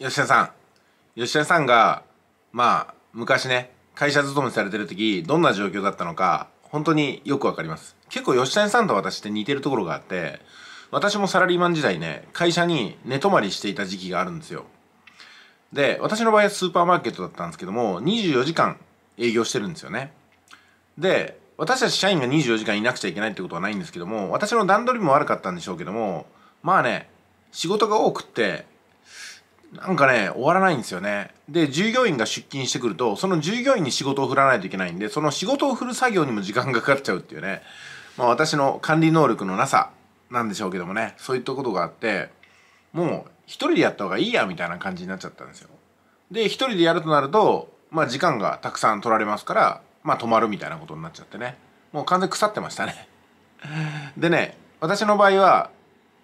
吉田さん吉田さんがまあ昔ね会社勤めされてる時どんな状況だったのか本当によくわかります結構吉谷さんと私って似てるところがあって私もサラリーマン時代ね会社に寝泊まりしていた時期があるんですよで私の場合はスーパーマーケットだったんですけども24時間営業してるんですよねで私たち社員が24時間いなくちゃいけないってことはないんですけども私の段取りも悪かったんでしょうけどもまあね仕事が多くってなんかね、終わらないんですよね。で、従業員が出勤してくると、その従業員に仕事を振らないといけないんで、その仕事を振る作業にも時間がかかっちゃうっていうね、まあ私の管理能力のなさなんでしょうけどもね、そういったことがあって、もう一人でやった方がいいや、みたいな感じになっちゃったんですよ。で、一人でやるとなると、まあ時間がたくさん取られますから、まあ止まるみたいなことになっちゃってね、もう完全腐ってましたね。でね、私の場合は、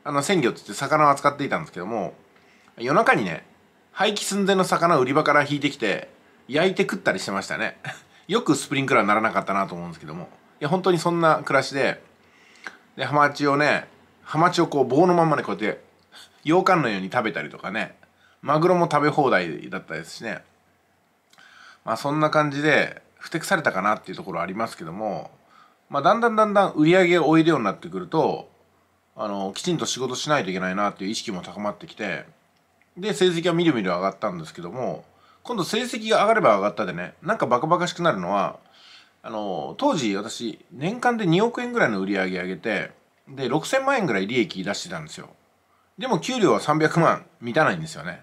あの鮮魚って言って魚を扱っていたんですけども、夜中にね廃棄寸前の魚を売り場から引いてきて焼いて食ったりしてましたね よくスプリンクラーにならなかったなと思うんですけどもいや本当にそんな暮らしででハマチをねハマチをこう棒のまんまでこうやって羊羹のように食べたりとかねマグロも食べ放題だったですしねまあそんな感じでふてくされたかなっていうところありますけどもまあだんだんだんだん売り上げを追えるようになってくるとあのきちんと仕事しないといけないなっていう意識も高まってきてで成績はみるみる上がったんですけども今度成績が上がれば上がったでねなんかバカバカしくなるのはあの当時私年間で2億円ぐらいの売り上げ上げてで6000万円ぐらい利益出してたんですよでも給料は300万満たないんですよね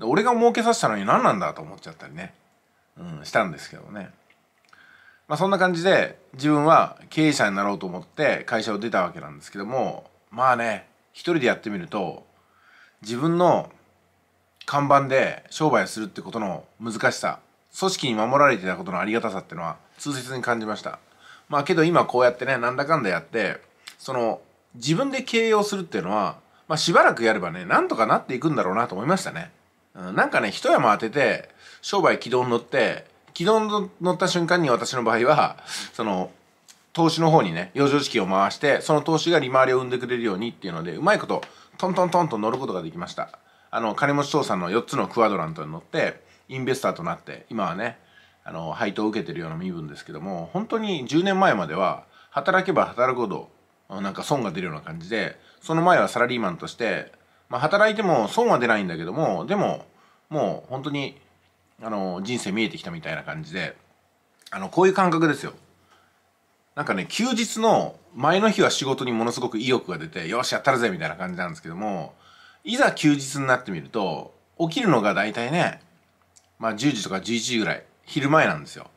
俺が儲けさせたのに何なんだと思っちゃったりね、うん、したんですけどねまあそんな感じで自分は経営者になろうと思って会社を出たわけなんですけどもまあね一人でやってみると自分の看板で商売するってことの難しさ組織に守られてたことのありがたさっていうのは痛切に感じましたまあけど今こうやってねなんだかんだやってその自分で経営をするっていうのは、まあ、しばらくやればねなんとかなっていくんだろうなと思いましたね、うん、なんかね一山当てて商売軌道に乗って軌道に乗った瞬間に私の場合はその投資の方にね余剰資金を回してその投資が利回りを生んでくれるようにっていうのでうまいことトントントンと乗ることができましたあの金持ち父さんの4つのクアドラントに乗ってインベスターとなって今はねあの配当を受けてるような身分ですけども本当に10年前までは働けば働くほどなんか損が出るような感じでその前はサラリーマンとして、まあ、働いても損は出ないんだけどもでももう本当にあの人生見えてきたみたいな感じであのこういう感覚ですよ。なんかね休日の前の日は仕事にものすごく意欲が出てよしやったるぜみたいな感じなんですけどもいざ休日になってみると、起きるのが大体ね、まあ10時とか11時ぐらい、昼前なんですよ。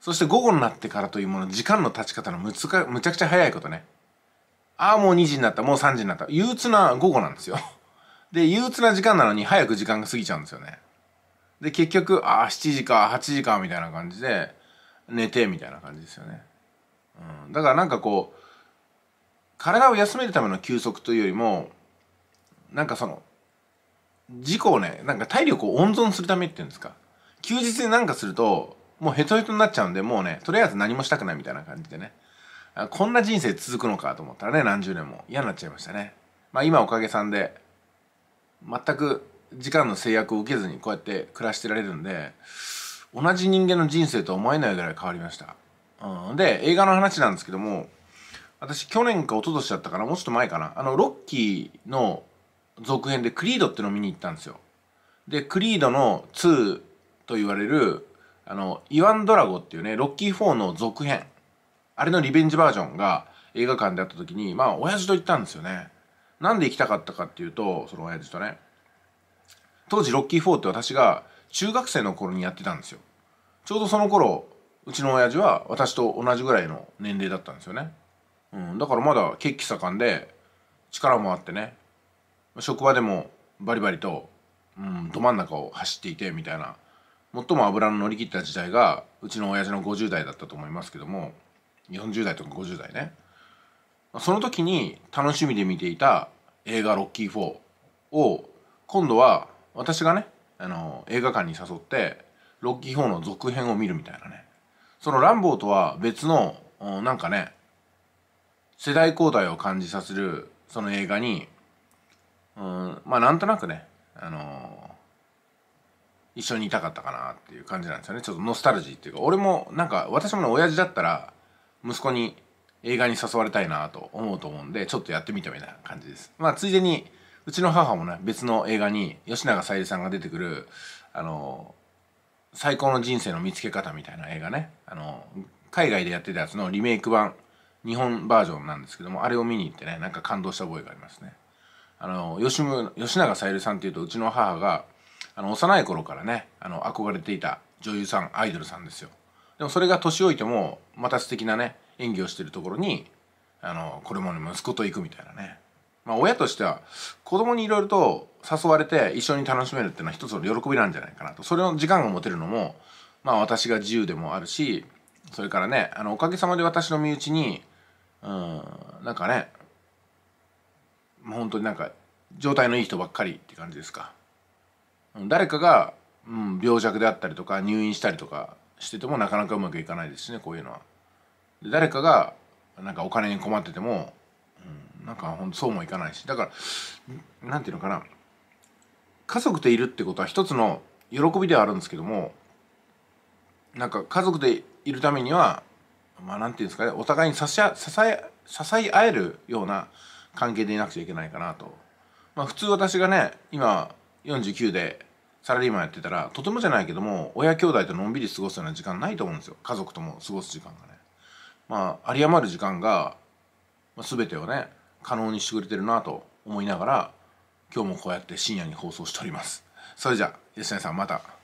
そして午後になってからというもの、時間の経ち方のむつかむちゃくちゃ早いことね。ああ、もう2時になった、もう3時になった。憂鬱な午後なんですよ。で、憂鬱な時間なのに早く時間が過ぎちゃうんですよね。で、結局、ああ、7時か、8時か、みたいな感じで、寝て、みたいな感じですよね。うん。だからなんかこう、体を休めるための休息というよりも、なんかその事故をねなんか体力を温存するためっていうんですか休日になんかするともうヘトヘトになっちゃうんでもうねとりあえず何もしたくないみたいな感じでねこんな人生続くのかと思ったらね何十年も嫌になっちゃいましたねまあ今おかげさんで全く時間の制約を受けずにこうやって暮らしてられるんで同じ人間の人生と思えないぐらい変わりました、うん、で映画の話なんですけども私去年か一昨年だったかなもうちょっと前かなあのロッキーの続編でクリードってのを見に行ったんですよ。で、クリードの2と言われる、あの、イワンドラゴっていうね、ロッキー4の続編。あれのリベンジバージョンが映画館であった時に、まあ、親父と行ったんですよね。なんで行きたかったかっていうと、その親父とね。当時ロッキー4って私が中学生の頃にやってたんですよ。ちょうどその頃、うちの親父は私と同じぐらいの年齢だったんですよね。うん、だからまだ血気盛んで、力もあってね、職場でもバリバリと、うん、ど真ん中を走っていてみたいな最も油の乗り切った時代がうちの親父の50代だったと思いますけども40代とか50代ねその時に楽しみで見ていた映画「ロッキー4」を今度は私がねあの映画館に誘ってロッキー4の続編を見るみたいなねその「ランボー」とは別のなんかね世代交代を感じさせるその映画にうんまあなんとなくねあの一緒にいたかったかなっていう感じなんですよねちょっとノスタルジーっていうか俺もなんか私もね親父だったら息子に映画に誘われたいなと思うと思うんでちょっとやってみたみたいな感じですまあついでにうちの母もね別の映画に吉永小百合さんが出てくるあの最高の人生の見つけ方みたいな映画ねあの海外でやってたやつのリメイク版日本バージョンなんですけどもあれを見に行ってねなんか感動した覚えがありますねあの吉吉永小百合さんっていうとうちの母があの幼い頃からねあの憧れていた女優さんアイドルさんですよでもそれが年老いてもまた素敵なね演技をしてるところにあのこれも、ね、息子と行くみたいなねまあ親としては子供にいろいろと誘われて一緒に楽しめるっていうのは一つの喜びなんじゃないかなとそれの時間が持てるのもまあ私が自由でもあるしそれからねあのおかげさまで私の身内にうんなんかね本当になんか状態のいい人ばっかりって感じですか誰かが、うん、病弱であったりとか入院したりとかしててもなかなかうまくいかないですしねこういうのは。誰かがなんかお金に困ってても、うん、なんかほんとそうもいかないしだから何て言うのかな家族でいるってことは一つの喜びではあるんですけどもなんか家族でいるためにはまあ何て言うんですかねお互いに支え支え支え合えるような関係でいなくちゃいけないかなと。まあ、普通私がね今49でサラリーマンやってたらとてもじゃないけども親兄弟とのんびり過ごすような時間ないと思うんですよ家族とも過ごす時間がね。まあ有り余る時間が、まあ、全てをね可能にしてくれてるなと思いながら今日もこうやって深夜に放送しております。それじゃ吉成さんまた。